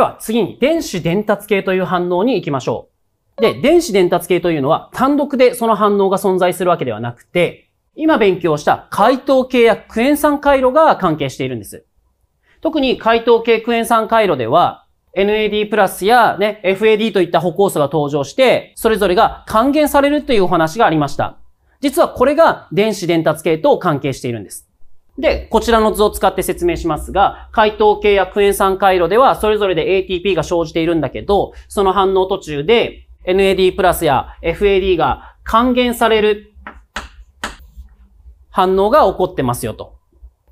では次に電子伝達系という反応に行きましょう。で、電子伝達系というのは単独でその反応が存在するわけではなくて、今勉強した回答系やクエン酸回路が関係しているんです。特に解答系クエン酸回路では、NAD プラスやね、FAD といった歩光素が登場して、それぞれが還元されるというお話がありました。実はこれが電子伝達系と関係しているんです。で、こちらの図を使って説明しますが、解糖系やクエン酸回路では、それぞれで ATP が生じているんだけど、その反応途中で NAD プラスや FAD が還元される反応が起こってますよと。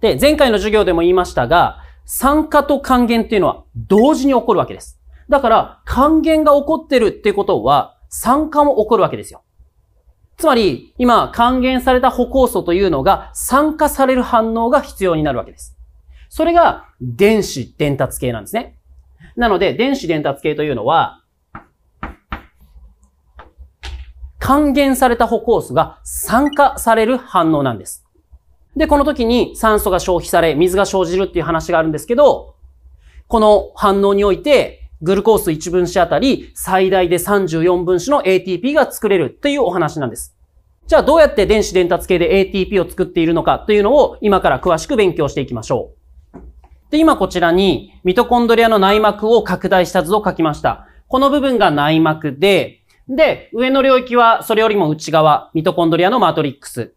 で、前回の授業でも言いましたが、酸化と還元っていうのは同時に起こるわけです。だから、還元が起こってるっていうことは、酸化も起こるわけですよ。つまり、今、還元された歩行素というのが酸化される反応が必要になるわけです。それが電子伝達系なんですね。なので、電子伝達系というのは、還元された歩行素が酸化される反応なんです。で、この時に酸素が消費され、水が生じるっていう話があるんですけど、この反応において、グルコース1分子あたり最大で34分子の ATP が作れるというお話なんです。じゃあどうやって電子伝達系で ATP を作っているのかというのを今から詳しく勉強していきましょう。で、今こちらにミトコンドリアの内膜を拡大した図を書きました。この部分が内膜で、で、上の領域はそれよりも内側、ミトコンドリアのマトリックス。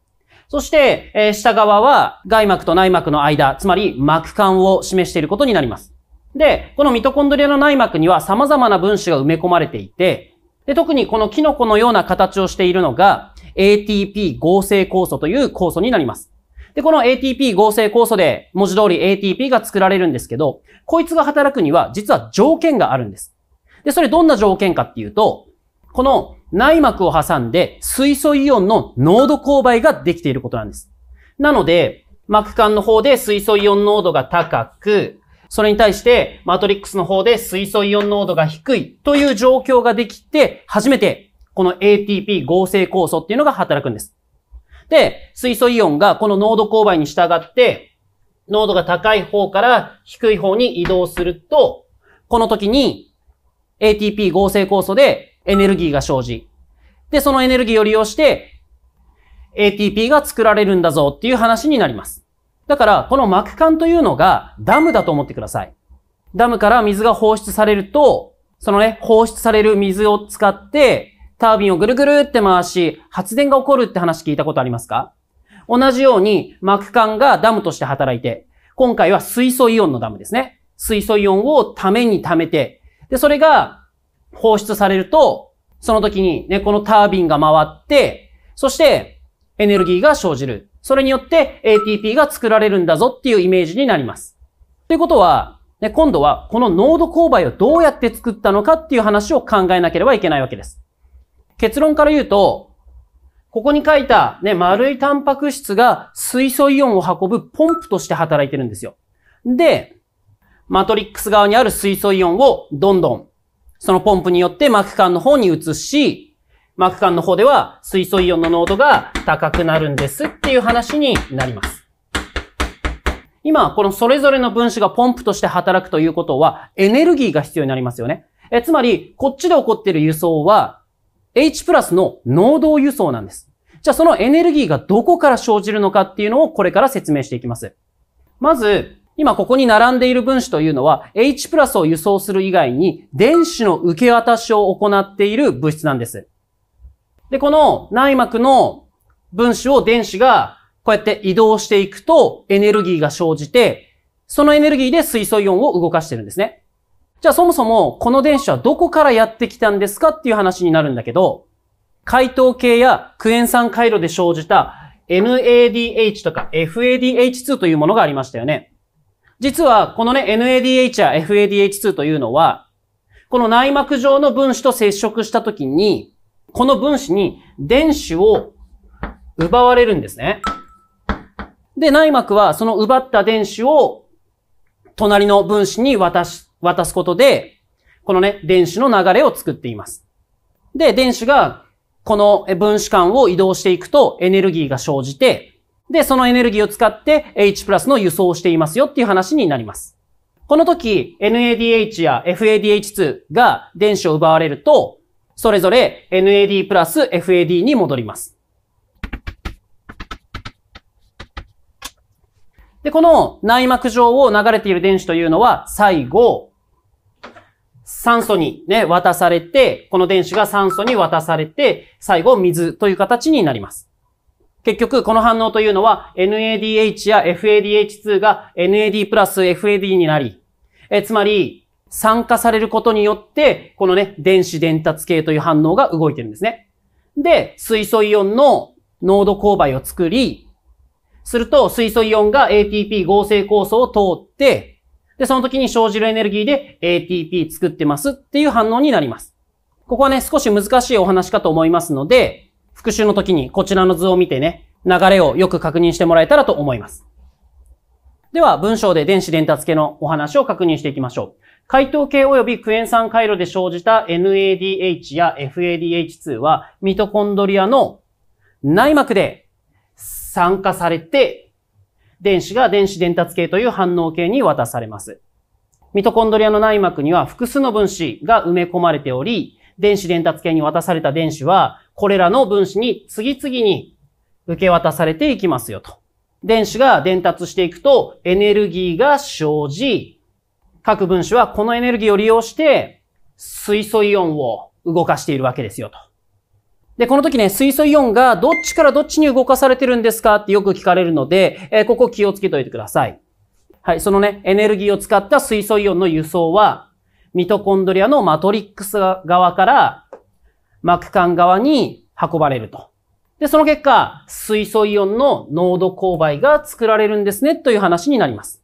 そして、えー、下側は外膜と内膜の間、つまり膜間を示していることになります。で、このミトコンドリアの内膜には様々な分子が埋め込まれていて、で、特にこのキノコのような形をしているのが ATP 合成酵素という酵素になります。で、この ATP 合成酵素で文字通り ATP が作られるんですけど、こいつが働くには実は条件があるんです。で、それどんな条件かっていうと、この内膜を挟んで水素イオンの濃度勾配ができていることなんです。なので、膜間の方で水素イオン濃度が高く、それに対して、マトリックスの方で水素イオン濃度が低いという状況ができて、初めて、この ATP 合成酵素っていうのが働くんです。で、水素イオンがこの濃度勾配に従って、濃度が高い方から低い方に移動すると、この時に ATP 合成酵素でエネルギーが生じ、で、そのエネルギーを利用して ATP が作られるんだぞっていう話になります。だから、この膜管というのがダムだと思ってください。ダムから水が放出されると、そのね、放出される水を使って、タービンをぐるぐるって回し、発電が起こるって話聞いたことありますか同じように、膜管がダムとして働いて、今回は水素イオンのダムですね。水素イオンをために溜めて、で、それが放出されると、その時にね、このタービンが回って、そしてエネルギーが生じる。それによって ATP が作られるんだぞっていうイメージになります。ということは、ね、今度はこの濃度勾配をどうやって作ったのかっていう話を考えなければいけないわけです。結論から言うと、ここに書いたね、丸いタンパク質が水素イオンを運ぶポンプとして働いてるんですよ。で、マトリックス側にある水素イオンをどんどん、そのポンプによって膜間の方に移し、膜間の方では水素イオンの濃度が高くなるんですっていう話になります。今、このそれぞれの分子がポンプとして働くということは、エネルギーが必要になりますよね。えつまり、こっちで起こっている輸送は、H プラスの濃度輸送なんです。じゃあ、そのエネルギーがどこから生じるのかっていうのをこれから説明していきます。まず、今ここに並んでいる分子というのは、H プラスを輸送する以外に、電子の受け渡しを行っている物質なんです。で、この内膜の分子を電子がこうやって移動していくとエネルギーが生じて、そのエネルギーで水素イオンを動かしてるんですね。じゃあそもそもこの電子はどこからやってきたんですかっていう話になるんだけど、解糖系やクエン酸回路で生じた NADH とか FADH2 というものがありましたよね。実はこのね NADH や FADH2 というのは、この内膜上の分子と接触した時にこの分子に電子を奪われるんですね。で、内膜はその奪った電子を隣の分子に渡し、渡すことで、このね、電子の流れを作っています。で、電子がこの分子間を移動していくとエネルギーが生じて、で、そのエネルギーを使って H プラスの輸送をしていますよっていう話になります。この時、NADH や FADH2 が電子を奪われると、それぞれ NAD プラス FAD に戻ります。で、この内膜上を流れている電子というのは、最後、酸素にね、渡されて、この電子が酸素に渡されて、最後、水という形になります。結局、この反応というのは、NADH や FADH2 が NAD プラス FAD になり、え、つまり、酸化されることによって、このね、電子伝達系という反応が動いてるんですね。で、水素イオンの濃度勾配を作り、すると水素イオンが ATP 合成酵素を通って、で、その時に生じるエネルギーで ATP 作ってますっていう反応になります。ここはね、少し難しいお話かと思いますので、復習の時にこちらの図を見てね、流れをよく確認してもらえたらと思います。では、文章で電子伝達系のお話を確認していきましょう。解糖系及びクエン酸回路で生じた NADH や FADH2 はミトコンドリアの内膜で酸化されて、電子が電子伝達系という反応系に渡されます。ミトコンドリアの内膜には複数の分子が埋め込まれており、電子伝達系に渡された電子は、これらの分子に次々に受け渡されていきますよと。電子が伝達していくとエネルギーが生じ、各分子はこのエネルギーを利用して水素イオンを動かしているわけですよと。で、この時ね、水素イオンがどっちからどっちに動かされてるんですかってよく聞かれるので、えー、ここ気をつけておいてください。はい、そのね、エネルギーを使った水素イオンの輸送は、ミトコンドリアのマトリックス側から膜管側に運ばれると。で、その結果、水素イオンの濃度勾配が作られるんですねという話になります。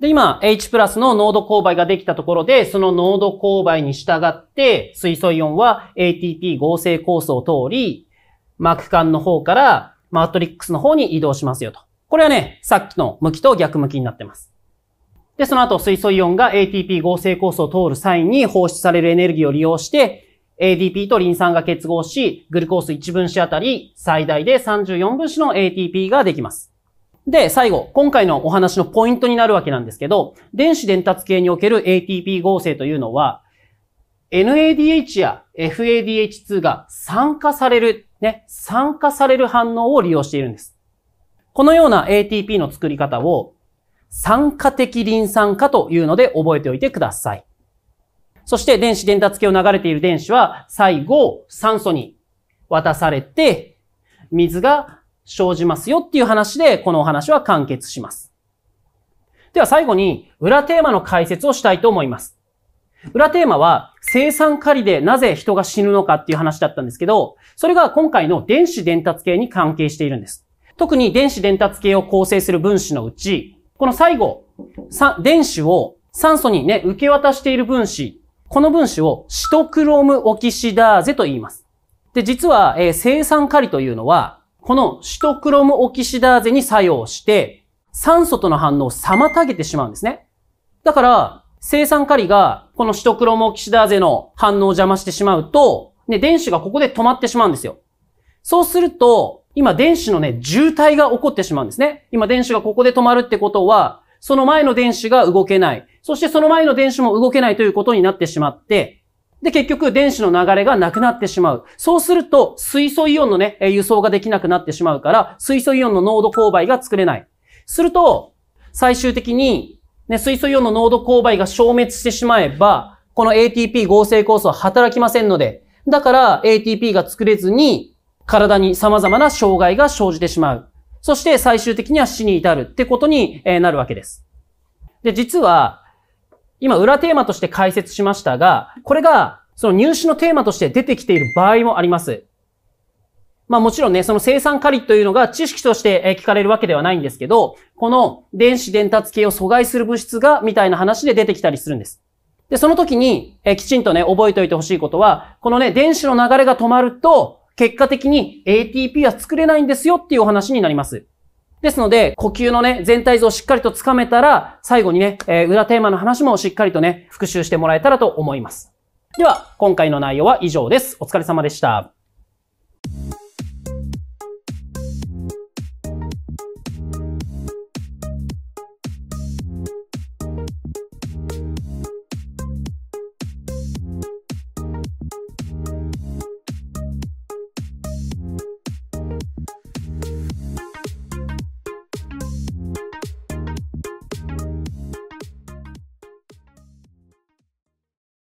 で、今、H プラスの濃度勾配ができたところで、その濃度勾配に従って、水素イオンは ATP 合成酵素を通り、膜管の方からマトリックスの方に移動しますよと。これはね、さっきの向きと逆向きになってます。で、その後、水素イオンが ATP 合成酵素を通る際に放出されるエネルギーを利用して、ADP とリン酸が結合し、グルコース1分子あたり最大で34分子の ATP ができます。で、最後、今回のお話のポイントになるわけなんですけど、電子伝達系における ATP 合成というのは、NADH や FADH2 が酸化される、ね、酸化される反応を利用しているんです。このような ATP の作り方を、酸化的リン酸化というので覚えておいてください。そして電子伝達系を流れている電子は最後酸素に渡されて水が生じますよっていう話で、このお話は完結します。では最後に、裏テーマの解説をしたいと思います。裏テーマは、生産狩りでなぜ人が死ぬのかっていう話だったんですけど、それが今回の電子伝達系に関係しているんです。特に電子伝達系を構成する分子のうち、この最後、電子を酸素にね、受け渡している分子、この分子をシトクロムオキシダーゼと言います。で、実は、えー、生産狩りというのは、このシトクロムオキシダーゼに作用して、酸素との反応を妨げてしまうんですね。だから、生酸カリがこのシトクロモオキシダーゼの反応を邪魔してしまうと、ね、電子がここで止まってしまうんですよ。そうすると、今電子のね、渋滞が起こってしまうんですね。今電子がここで止まるってことは、その前の電子が動けない。そしてその前の電子も動けないということになってしまって、で、結局、電子の流れがなくなってしまう。そうすると、水素イオンのね、輸送ができなくなってしまうから、水素イオンの濃度勾配が作れない。すると、最終的に、ね、水素イオンの濃度勾配が消滅してしまえば、この ATP 合成酵素は働きませんので、だから ATP が作れずに、体に様々な障害が生じてしまう。そして最終的には死に至るってことになるわけです。で、実は、今裏テーマとして解説しましたが、これがその入試のテーマとして出てきている場合もあります。まあもちろんね、その生産仮というのが知識として聞かれるわけではないんですけど、この電子伝達系を阻害する物質がみたいな話で出てきたりするんです。で、その時に、えきちんとね、覚えておいてほしいことは、このね、電子の流れが止まると、結果的に ATP は作れないんですよっていうお話になります。ですので、呼吸のね、全体像をしっかりとつかめたら、最後にね、えー、裏テーマの話もしっかりとね、復習してもらえたらと思います。では、今回の内容は以上です。お疲れ様でした。